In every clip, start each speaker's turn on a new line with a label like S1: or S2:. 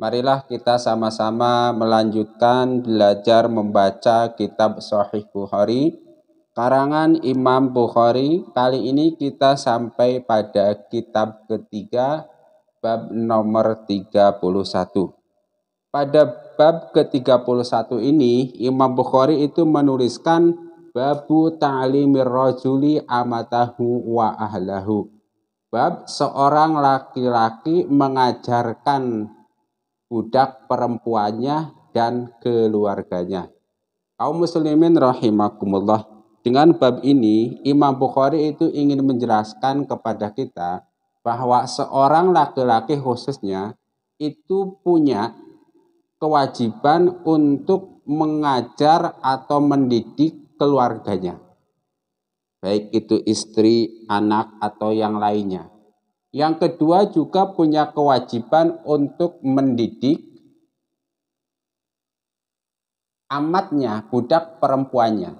S1: Marilah kita sama-sama melanjutkan belajar membaca kitab Sahih Bukhari karangan Imam Bukhari. Kali ini kita sampai pada kitab ketiga bab nomor 31. Pada bab ke-31 ini Imam Bukhari itu menuliskan babu ta'limir rajuli amatahu wa ahlahu. Bab seorang laki-laki mengajarkan budak perempuannya dan keluarganya. Kaum muslimin rahimakumullah, dengan bab ini Imam Bukhari itu ingin menjelaskan kepada kita bahwa seorang laki-laki khususnya itu punya kewajiban untuk mengajar atau mendidik keluarganya. Baik itu istri, anak atau yang lainnya. Yang kedua juga punya kewajiban untuk mendidik amatnya, budak perempuannya.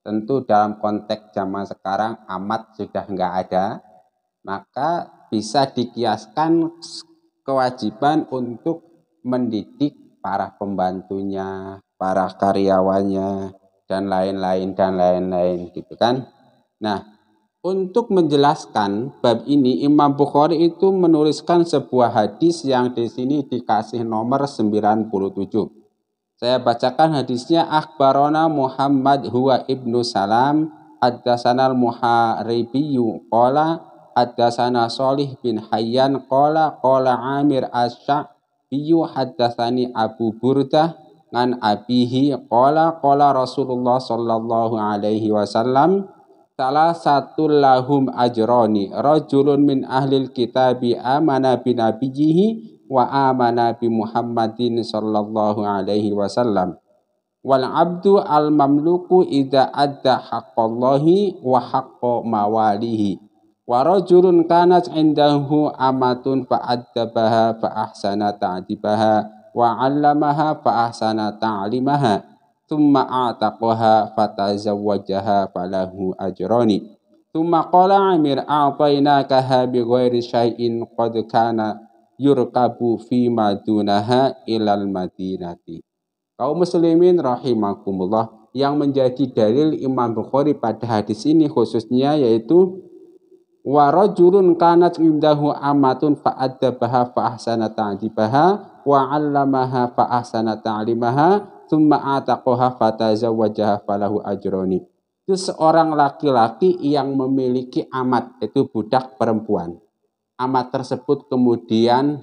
S1: Tentu dalam konteks zaman sekarang amat sudah nggak ada, maka bisa dikiaskan kewajiban untuk mendidik para pembantunya, para karyawannya, dan lain-lain, dan lain-lain gitu kan. Nah, untuk menjelaskan bab ini, Imam Bukhari itu menuliskan sebuah hadis yang di sini dikasih nomor 97. Saya bacakan hadisnya Akbarona Muhammad huwa ibnu Salam al Muharibiyu Qala Addasana Solih bin Hayyan Qala Qala Amir Asyabiyu Haddasani Abu Burdah Ngan Abihi Qala Qala Rasulullah Sallallahu Alaihi Wasallam Salah satu lahum ajroni rajulun min ahlil kitabi amana bi nabiyhi wa amana bi Muhammadin sallallahu alaihi wasallam. Wal abdu al mamluku idza adda haqqallahi wa haqqa mawalihi. Wa rajulun kanat indahu amatun fa addabaha fa ahsana ta'dibaha wa 'allamaha fa ahsana ta'limaha. Ta thumma ataqaha fatazawwajaha falahu ajrani thumma qala amir bi ghairi shay'in qad kana yurqabu fi madunaha ilal madinati kaum muslimin rahimakumullah yang menjadi dalil Imam Bukhari pada hadis ini khususnya yaitu warajulun kanat indahu amatun fa'addabaha fa'ahsana ta'dibaha wa 'allamaha fa'ahsana ta'limaha thumma ataqaha fatazawwajaha falahu ajroni. Itu seorang laki-laki yang memiliki amat, itu budak perempuan. Amat tersebut kemudian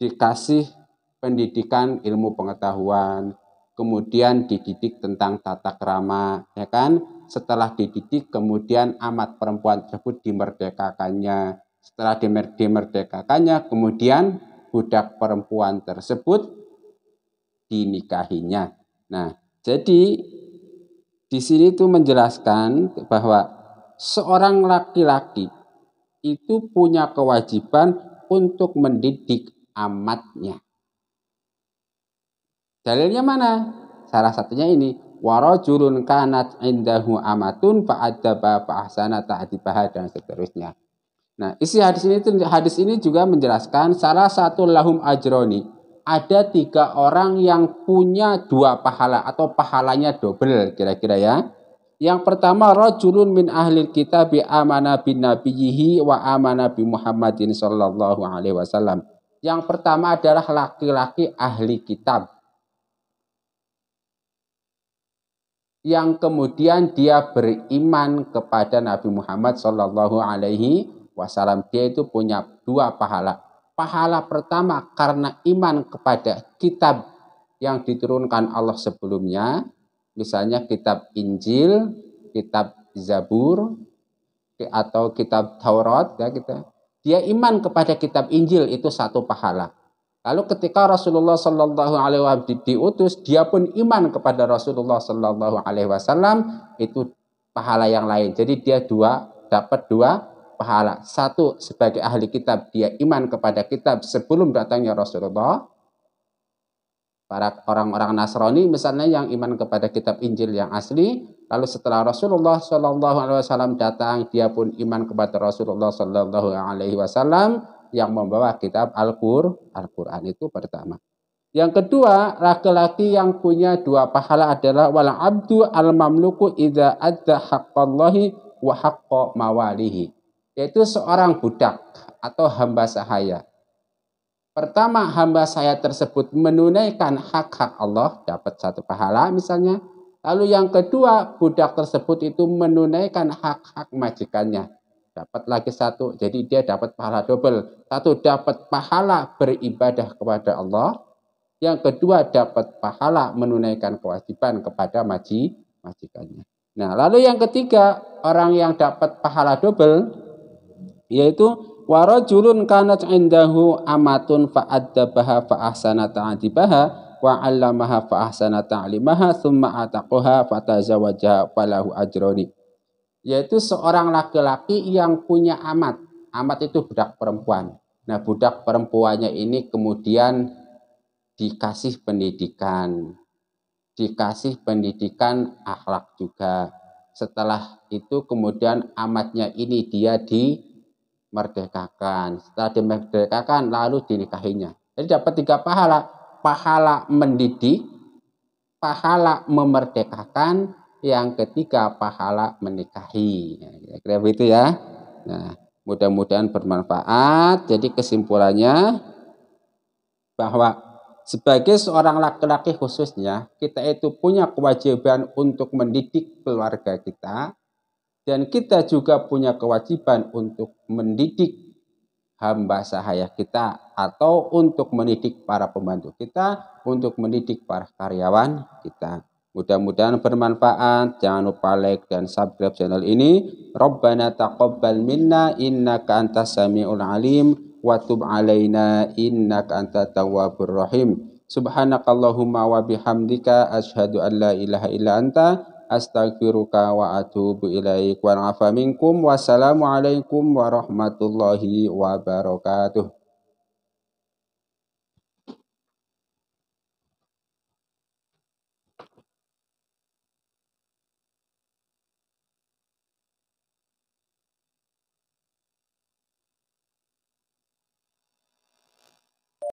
S1: dikasih pendidikan ilmu pengetahuan, kemudian dididik tentang tata kerama, ya kan? Setelah dididik, kemudian amat perempuan tersebut dimerdekakannya. Setelah dimerdekakannya, kemudian budak perempuan tersebut dinikahinya. Nah, jadi di sini itu menjelaskan bahwa seorang laki-laki itu punya kewajiban untuk mendidik amatnya. Dalilnya mana? Salah satunya ini warajulun kanat indahu amatun fa'adaba fa'ahsana ta'adibaha dan seterusnya. Nah, isi hadis ini hadis ini juga menjelaskan salah satu lahum ajroni ada tiga orang yang punya dua pahala atau pahalanya double kira-kira ya. Yang pertama rajulun min ahlil kitab bi amana bin nabiyhi wa amana bi Muhammadin sallallahu alaihi wasallam. Yang pertama adalah laki-laki ahli kitab. Yang kemudian dia beriman kepada Nabi Muhammad sallallahu alaihi wasallam. Dia itu punya dua pahala pahala pertama karena iman kepada kitab yang diturunkan Allah sebelumnya, misalnya kitab Injil, kitab Zabur, atau kitab Taurat, ya kita. Dia iman kepada kitab Injil itu satu pahala. Lalu ketika Rasulullah Shallallahu Alaihi Wasallam diutus, dia pun iman kepada Rasulullah Shallallahu Alaihi Wasallam itu pahala yang lain. Jadi dia dua dapat dua pahala. Satu, sebagai ahli kitab, dia iman kepada kitab sebelum datangnya Rasulullah. Para orang-orang Nasrani misalnya yang iman kepada kitab Injil yang asli, lalu setelah Rasulullah SAW datang, dia pun iman kepada Rasulullah SAW yang membawa kitab Al-Qur'an -Qur, Al itu pertama. Yang kedua, laki-laki yang punya dua pahala adalah wal abdu al mamluku idza adda haqqallahi wa haqqo mawalihi yaitu seorang budak atau hamba sahaya. Pertama, hamba saya tersebut menunaikan hak-hak Allah, dapat satu pahala misalnya. Lalu yang kedua, budak tersebut itu menunaikan hak-hak majikannya. Dapat lagi satu, jadi dia dapat pahala double. Satu, dapat pahala beribadah kepada Allah. Yang kedua, dapat pahala menunaikan kewajiban kepada maji, majikannya. Nah, lalu yang ketiga, orang yang dapat pahala double yaitu warajulun kanat indahu amatun fa'addabaha fa'ahsana ta'adibaha wa'allamaha fa'ahsana fa ahsana ta'limaha tsumma ataqaha fatazawajaha falahu ajroni yaitu seorang laki-laki yang punya amat amat itu budak perempuan nah budak perempuannya ini kemudian dikasih pendidikan dikasih pendidikan akhlak juga setelah itu kemudian amatnya ini dia di merdekakan. Setelah dimerdekakan lalu dinikahinya. Jadi dapat tiga pahala. Pahala mendidik, pahala memerdekakan, yang ketiga pahala menikahi. Ya, kira begitu ya. Nah, mudah-mudahan bermanfaat. Jadi kesimpulannya bahwa sebagai seorang laki-laki khususnya, kita itu punya kewajiban untuk mendidik keluarga kita, dan kita juga punya kewajiban untuk mendidik hamba sahaya kita atau untuk mendidik para pembantu kita, untuk mendidik para karyawan kita. Mudah-mudahan bermanfaat. Jangan lupa like dan subscribe channel ini. Rabbana taqabbal minna innaka antas samiul alim wa tub alaina innaka antat tawwabur rahim. Subhanakallahumma wa bihamdika asyhadu an la ilaha illa anta astaghfiruka wa atubu ilaik wa afa minkum wassalamu alaikum warahmatullahi wabarakatuh